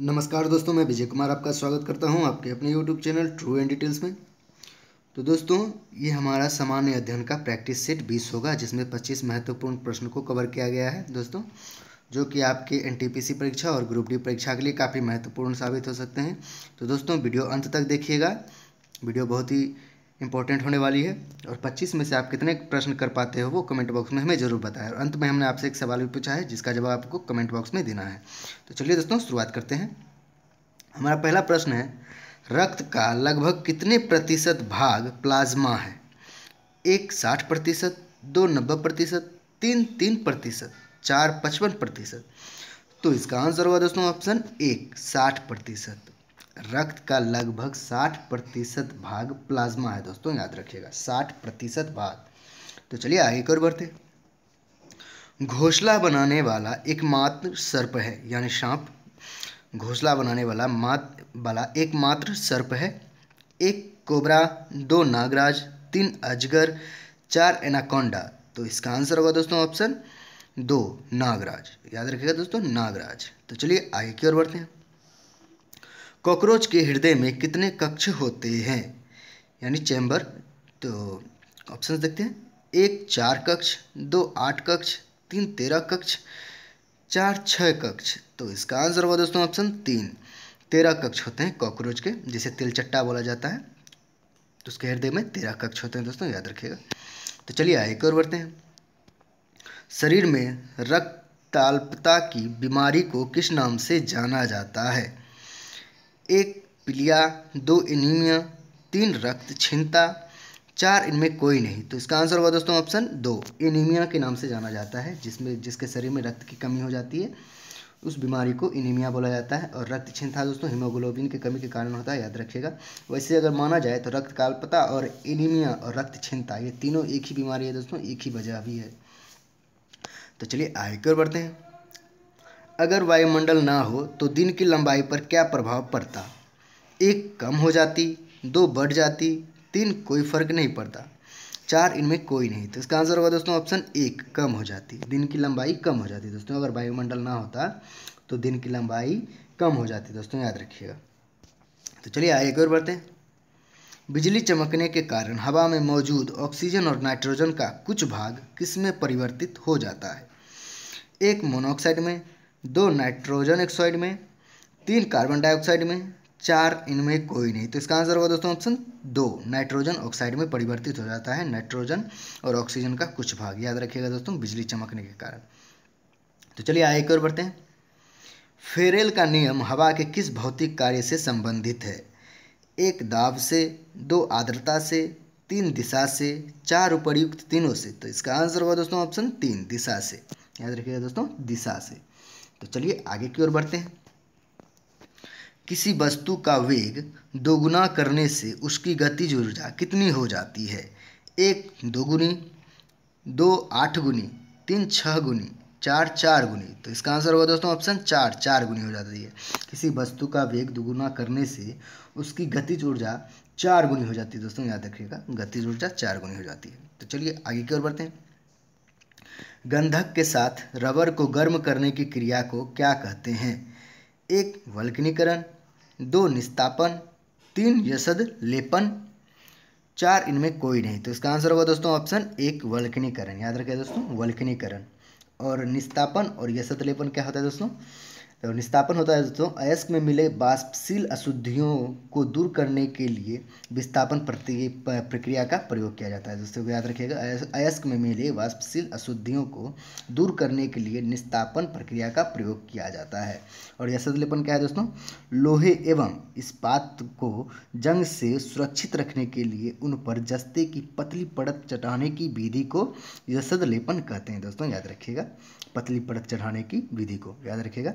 नमस्कार दोस्तों मैं विजय कुमार आपका स्वागत करता हूं आपके अपने YouTube channel true and details में तो दोस्तों ये हमारा सामान्य अध्ययन का प्रैक्टिस सेट 20 होगा जिसमें 25 महत्वपूर्ण प्रश्न को कवर किया गया है दोस्तों जो कि आपके एन परीक्षा और ग्रुप डी परीक्षा के लिए काफ़ी महत्वपूर्ण साबित हो सकते हैं तो दोस्तों वीडियो अंत तक देखिएगा वीडियो बहुत ही इंपॉर्टेंट होने वाली है और 25 में से आप कितने प्रश्न कर पाते हो वो कमेंट बॉक्स में हमें ज़रूर बताएं और अंत में हमने आपसे एक सवाल भी पूछा है जिसका जवाब आपको कमेंट बॉक्स में देना है तो चलिए दोस्तों शुरुआत करते हैं हमारा पहला प्रश्न है रक्त का लगभग कितने प्रतिशत भाग प्लाज्मा है एक साठ प्रतिशत दो नब्बे प्रतिशत तीन तीन प्रतिशत चार पचपन प्रतिशत तो इसका आंसर हुआ दोस्तों ऑप्शन एक साठ प्रतिशत रक्त का लगभग साठ प्रतिशत भाग प्लाज्मा है दोस्तों याद रखिएगा साठ प्रतिशत भाग तो चलिए आगे की ओर बढ़ते घोसला बनाने वाला एकमात्र सर्प है यानी सांप घोसला बनाने वाला मात वाला एकमात्र सर्प है एक कोबरा दो नागराज तीन अजगर चार एनाकोंडा तो इसका आंसर होगा दोस्तों ऑप्शन दो नागराज याद रखिएगा दोस्तों नागराज तो चलिए आगे की ओर बढ़ते हैं कॉकरोच के हृदय में कितने कक्ष होते हैं यानी चैम्बर तो ऑप्शन देखते हैं एक चार कक्ष दो आठ कक्ष तीन तेरह कक्ष चार छः कक्ष तो इसका आंसर होगा दोस्तों ऑप्शन तीन तेरह कक्ष होते हैं कॉकरोच के जिसे तिलचट्टा बोला जाता है तो उसके हृदय में तेरह कक्ष होते हैं दोस्तों याद रखिएगा तो चलिए आगे की बढ़ते हैं शरीर में रक्ताल्पता की बीमारी को किस नाम से जाना जाता है एक पिलिया दो एनीमिया तीन रक्त छिन्नता चार इनमें कोई नहीं तो इसका आंसर होगा दोस्तों ऑप्शन दो एनीमिया के नाम से जाना जाता है जिसमें जिसके शरीर में रक्त की कमी हो जाती है उस बीमारी को इनीमिया बोला जाता है और रक्त छिन्नता दोस्तों हीमोग्लोबिन की कमी के कारण होता है याद रखिएगा वैसे अगर माना जाए तो रक्त कालपता और एनीमिया और रक्त छिन्नता ये तीनों एक ही बीमारी है दोस्तों एक ही वजह भी है तो चलिए आगे की बढ़ते हैं अगर वायुमंडल ना हो तो दिन की लंबाई पर क्या प्रभाव पड़ता एक कम हो जाती दो बढ़ जाती तीन कोई फर्क नहीं पड़ता चार इनमें कोई नहीं तो इसका आंसर होगा दोस्तों ऑप्शन एक कम हो जाती दिन की लंबाई कम हो जाती दोस्तों अगर वायुमंडल ना होता तो दिन की लंबाई कम हो जाती दोस्तों याद रखिएगा तो चलिए आगे एक और बढ़ते हैं बिजली चमकने के कारण हवा में मौजूद ऑक्सीजन और नाइट्रोजन का कुछ भाग किस में परिवर्तित हो जाता है एक मोनोऑक्साइड में दो नाइट्रोजन ऑक्साइड में तीन कार्बन डाइऑक्साइड में चार इनमें कोई नहीं तो इसका आंसर होगा दोस्तों ऑप्शन दो नाइट्रोजन ऑक्साइड में परिवर्तित हो जाता है नाइट्रोजन और ऑक्सीजन का कुछ भाग याद रखिएगा दोस्तों बिजली चमकने के कारण तो चलिए आगे की ओर बढ़ते हैं फेरेल का नियम हवा के किस भौतिक कार्य से संबंधित है एक दाब से दो आर्द्रता से तीन दिशा से चार उपरयुक्त तीनों से तो इसका आंसर होगा दोस्तों ऑप्शन तीन दिशा से याद रखिएगा दोस्तों दिशा से तो चलिए आगे की ओर बढ़ते हैं किसी वस्तु का वेग दोगुना करने से उसकी गतिज ऊर्जा कितनी हो जाती है एक दोगुनी दो आठ गुनी तीन छः गुनी चार चार गुनी तो इसका आंसर होगा दोस्तों ऑप्शन चार चार गुनी हो जाती है किसी वस्तु का वेग दोगुना करने से उसकी गतिज ऊर्जा चार गुनी हो जाती है दोस्तों याद रखिएगा गतिज ऊर्जा चार गुनी हो जाती है तो चलिए आगे की ओर बढ़ते हैं गंधक के साथ रबर को गर्म करने की क्रिया को क्या कहते हैं एक वल्कनीकरण दो निस्तापन तीन यशद लेपन चार इनमें कोई नहीं तो इसका आंसर होगा दोस्तों ऑप्शन एक वल्कनीकरण याद रखें दोस्तों वल्कनीकरण और निस्तापन और यसद लेपन क्या होता है दोस्तों तो निस्तापन होता है दोस्तों अयस्क में मिले बाष्पशील अशुद्धियों को दूर करने के लिए विस्थापन प्रक्रिया का प्रयोग किया जाता है दोस्तों याद रखिएगा अयस्क में मिले बाष्पशील अशुद्धियों को दूर करने के लिए निस्तापन प्रक्रिया का प्रयोग किया जाता है और यह सदलेपन क्या है दोस्तों लोहे एवं इस्पात को जंग से सुरक्षित रखने के लिए उन पर जस्ते की पतली पड़त चटाने की विधि को यसद लेपन कहते हैं दोस्तों याद रखिएगा पतली परत चढ़ाने की विधि को याद रखिएगा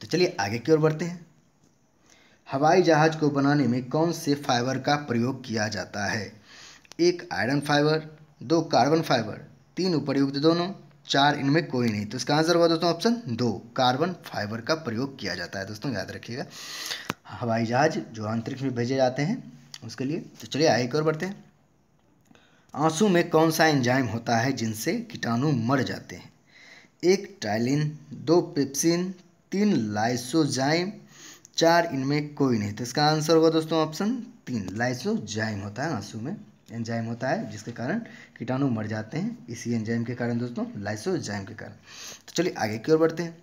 तो चलिए आगे की ओर बढ़ते हैं हवाई जहाज को बनाने में कौन से फाइबर का प्रयोग किया जाता है एक आयरन फाइबर दो कार्बन फाइबर तीन उपयुक्त दोनों चार इनमें कोई नहीं तो इसका आंसर हुआ दोस्तों ऑप्शन दो कार्बन फाइबर का प्रयोग किया जाता है दोस्तों याद रखिएगा हवाई जहाज जो अंतरिक्ष में भेजे जाते हैं उसके लिए तो चलिए आगे की ओर बढ़ते हैं आंसू में कौन सा एंजाइम होता है जिनसे कीटाणु मर जाते हैं एक टाइलिन दो पेप्सिन तीन लाइसोजाइम चार इनमें कोई नहीं तो इसका आंसर होगा दोस्तों ऑप्शन तीन लाइसोजाइम होता है आंसू में एंजाइम होता है जिसके कारण कीटाणु मर जाते हैं इसी एंजाइम के कारण दोस्तों लाइसोजाइम के कारण तो चलिए आगे की ओर बढ़ते हैं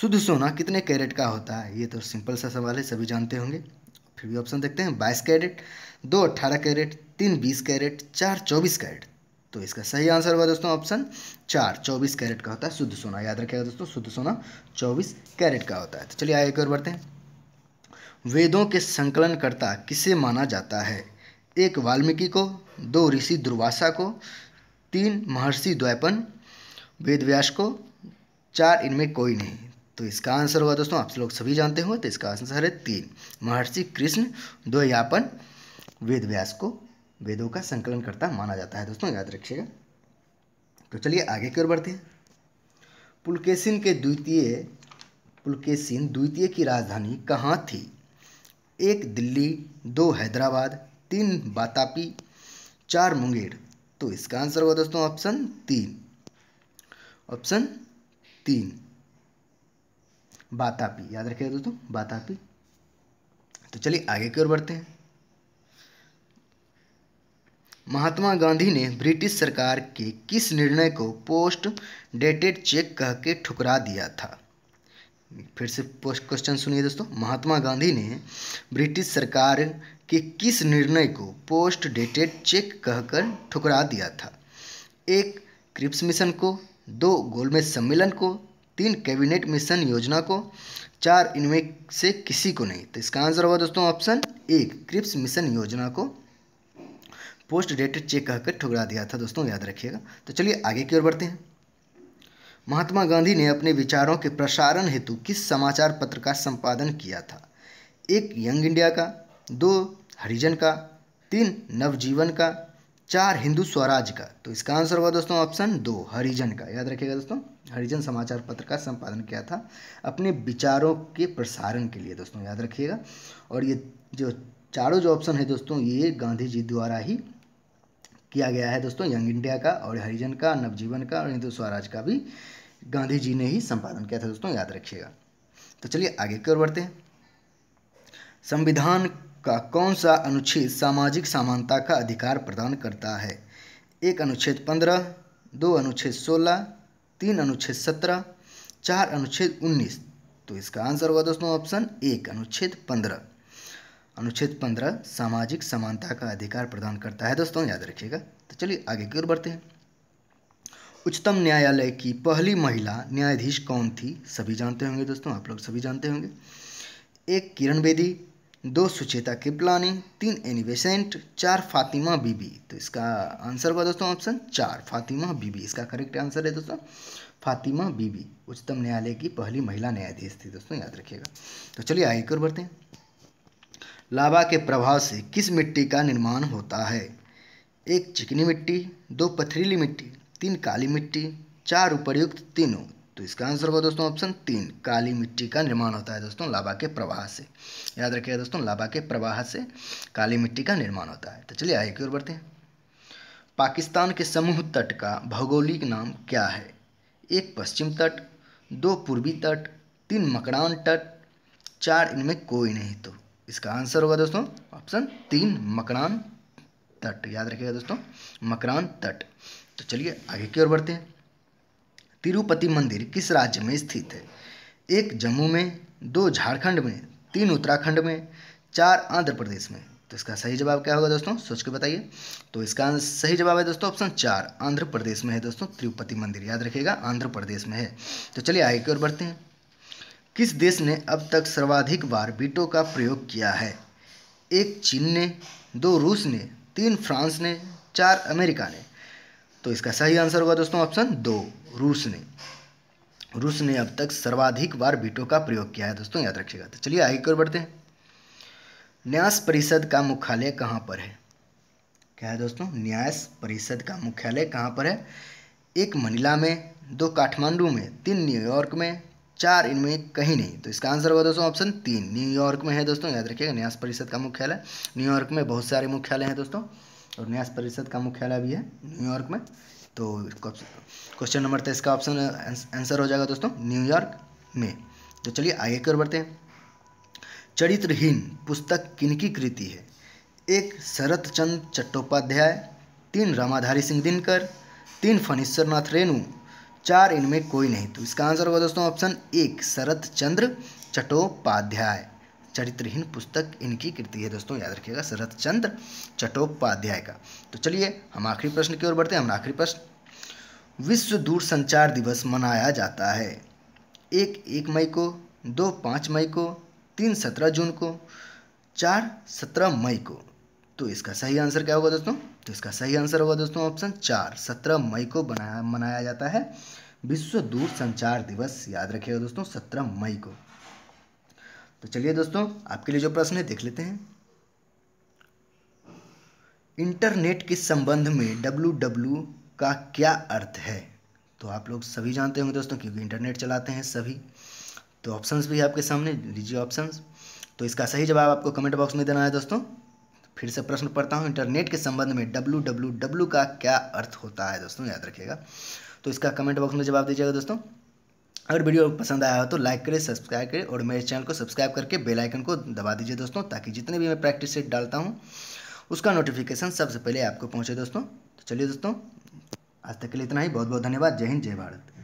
शुद्ध सोना कितने कैरेट का होता है ये तो सिंपल सा सवाल है सभी जानते होंगे फिर भी ऑप्शन देखते हैं बाईस कैरेट दो अट्ठारह कैरेट तीन बीस कैरेट चार चौबीस कैरेट तो इसका सही आंसर होगा दोस्तों ऑप्शन चार चौबीस कैरेट का होता है शुद्ध सोना याद रखेगा दोस्तों शुद्ध सोना चौबीस कैरेट का होता है तो चलिए आगे और बढ़ते हैं वेदों के संकलनकर्ता किसे माना जाता है एक वाल्मीकि को दो ऋषि दुर्वासा को तीन महर्षि द्वैपन वेद व्यास को चार इनमें कोई नहीं तो इसका आंसर होगा दोस्तों आप लोग सभी जानते हो तो इसका आंसर है तीन महर्षि कृष्ण द्वयापन वेद व्यास को वेदों का संकलन करता माना जाता है दोस्तों याद रखिएगा तो चलिए आगे की ओर बढ़ते हैं पुलकेशिन के द्वितीय पुलकेशिन द्वितीय की राजधानी कहाँ थी एक दिल्ली दो हैदराबाद तीन बातापी चार मुंगेर तो इसका आंसर होगा दोस्तों ऑप्शन तीन ऑप्शन तीन बातापी याद रखिएगा दोस्तों बातापी तो चलिए आगे की ओर बढ़ते हैं महात्मा गांधी ने ब्रिटिश सरकार के किस निर्णय को पोस्ट डेटेड चेक कह के ठुकरा दिया था फिर से पोस्ट क्वेश्चन सुनिए दोस्तों महात्मा गांधी ने ब्रिटिश सरकार के किस निर्णय को पोस्ट डेटेड चेक कहकर ठुकरा दिया था एक क्रिप्स मिशन को दो गोलमेज सम्मेलन को तीन कैबिनेट मिशन योजना को चार इनमें से किसी को नहीं तो इसका आंसर होगा दोस्तों ऑप्शन एक क्रिप्स मिशन योजना को पोस्ट डेटेड चेक कहकर ठुकरा दिया था दोस्तों याद रखिएगा तो चलिए आगे की ओर बढ़ते हैं महात्मा गांधी ने अपने विचारों के प्रसारण हेतु किस समाचार पत्र का संपादन किया था एक यंग इंडिया का दो हरिजन का तीन नवजीवन का चार हिंदू स्वराज का तो इसका आंसर हुआ दोस्तों ऑप्शन दो हरिजन का याद रखिएगा दोस्तों हरिजन समाचार पत्र का संपादन किया था अपने विचारों के प्रसारण के लिए दोस्तों याद रखिएगा और ये जो चारों जो ऑप्शन है दोस्तों ये गांधी जी द्वारा ही किया गया है दोस्तों यंग इंडिया का और हरिजन का नवजीवन का और हिंदू स्वराज का भी गांधी जी ने ही संपादन किया था दोस्तों याद रखिएगा तो चलिए आगे की ओर बढ़ते हैं संविधान का कौन सा अनुच्छेद सामाजिक समानता का अधिकार प्रदान करता है एक अनुच्छेद पंद्रह दो अनुच्छेद सोलह तीन अनुच्छेद सत्रह चार अनुच्छेद उन्नीस तो इसका आंसर होगा दोस्तों ऑप्शन एक अनुच्छेद पंद्रह अनुच्छेद पंद्रह सामाजिक समानता का अधिकार प्रदान करता है दोस्तों याद रखिएगा तो चलिए आगे की ओर बढ़ते हैं उच्चतम न्यायालय की पहली महिला न्यायाधीश कौन थी सभी जानते होंगे दोस्तों आप लोग सभी जानते होंगे एक किरण बेदी दो सुचेता किपलानी तीन एनिवेसेंट चार फातिमा बीबी तो इसका आंसर हुआ दोस्तों ऑप्शन चार फातिमा बीबी इसका करेक्ट आंसर है दोस्तों फातिमा बीबी उच्चतम न्यायालय की पहली महिला न्यायाधीश थी दोस्तों याद रखिएगा तो चलिए आगे की ओर बढ़ते हैं लावा के प्रभाव से किस मिट्टी का निर्माण होता है एक चिकनी मिट्टी दो पथरीली मिट्टी तीन काली मिट्टी चार उपरयुक्त तीनों तो इसका आंसर होगा दोस्तों ऑप्शन तीन काली मिट्टी का निर्माण होता है दोस्तों लावा के प्रवाह से याद रखिएगा दोस्तों लावा के प्रवाह से काली मिट्टी का निर्माण होता है तो चलिए आगे की ओर बढ़ते हैं पाकिस्तान के समूह तट का भौगोलिक नाम क्या है एक पश्चिम तट दो पूर्वी तट तीन मकड़ान तट चार इनमें कोई नहीं तो इसका आंसर होगा दोस्तों ऑप्शन तीन मकरान तट याद रखिएगा दोस्तों मकरान तट तो चलिए आगे की ओर बढ़ते हैं तिरुपति मंदिर किस राज्य में स्थित है एक जम्मू में दो झारखंड में तीन उत्तराखंड में चार आंध्र प्रदेश में तो इसका सही जवाब क्या होगा दोस्तों सोच के बताइए तो इसका सही जवाब है दोस्तों ऑप्शन चार आंध्र प्रदेश में है दोस्तों तिरुपति मंदिर याद रखिएगा आंध्र प्रदेश में है तो चलिए आगे की ओर बढ़ते हैं किस देश ने अब तक सर्वाधिक बार वीटो का प्रयोग किया है एक चीन ने दो रूस ने तीन फ्रांस ने चार अमेरिका ने तो इसका सही आंसर होगा दोस्तों ऑप्शन दो रूस ने रूस ने अब तक सर्वाधिक बार वीटो का प्रयोग किया है दोस्तों याद रखिएगा तो चलिए आगे की ओर बढ़ते हैं न्यास परिषद का मुख्यालय कहाँ पर है क्या है दोस्तों न्यास परिषद का मुख्यालय कहाँ पर है एक मनीला में दो काठमांडू में तीन न्यूयॉर्क में चार इनमें कहीं नहीं तो इसका आंसर होगा दोस्तों ऑप्शन तीन न्यूयॉर्क में है दोस्तों याद रखिएगा न्यास परिषद का मुख्यालय न्यूयॉर्क में बहुत सारे मुख्यालय हैं दोस्तों और न्यास परिषद का मुख्यालय भी है न्यूयॉर्क में तो क्वेश्चन नंबर तेईस का ऑप्शन आंसर हो जाएगा दोस्तों न्यूयॉर्क में तो चलिए आगे की ओर बढ़ते हैं चरित्रहीन पुस्तक किनकी कृति है एक शरत चंद चट्टोपाध्याय तीन रामाधारी सिंह दिनकर तीन फणीश्वरनाथ रेणु चार इनमें कोई नहीं तो इसका आंसर होगा दोस्तों ऑप्शन एक शरत चंद्र चट्टोपाध्याय चरित्रहीन पुस्तक इनकी कृति है दोस्तों याद रखिएगा शरत चंद्र चट्टोपाध्याय का तो चलिए हम आखिरी प्रश्न की ओर बढ़ते हैं हम आखिरी प्रश्न विश्व दूर संचार दिवस मनाया जाता है एक एक मई को दो पाँच मई को तीन सत्रह जून को चार सत्रह मई को तो इसका सही आंसर क्या होगा दोस्तों तो इसका सही आंसर होगा दोस्तों ऑप्शन चार सत्रह मई को बनाया मनाया जाता है विश्व दूर संचार दिवस याद रखिएगा दोस्तों सत्रह मई को तो चलिए दोस्तों आपके लिए जो प्रश्न है देख लेते हैं इंटरनेट के संबंध में डब्लू डब्लू का क्या अर्थ है तो आप लोग सभी जानते होंगे दोस्तों क्योंकि इंटरनेट चलाते हैं सभी तो ऑप्शंस भी आपके सामने लीजिए ऑप्शंस तो इसका सही जवाब आपको कमेंट बॉक्स में देना है दोस्तों फिर से प्रश्न पढ़ता हूँ इंटरनेट के संबंध में डब्लू का क्या अर्थ होता है दोस्तों याद रखिएगा तो इसका कमेंट बॉक्स में जवाब दीजिएगा दोस्तों अगर वीडियो पसंद आया हो तो लाइक करें सब्सक्राइब करें और मेरे चैनल को सब्सक्राइब करके बेल आइकन को दबा दीजिए दोस्तों ताकि जितने भी मैं प्रैक्टिस सेट डालता हूँ उसका नोटिफिकेशन सबसे पहले आपको पहुँचे दोस्तों तो चलिए दोस्तों आज तक के लिए इतना ही बहुत बहुत धन्यवाद जय हिंद जय भारत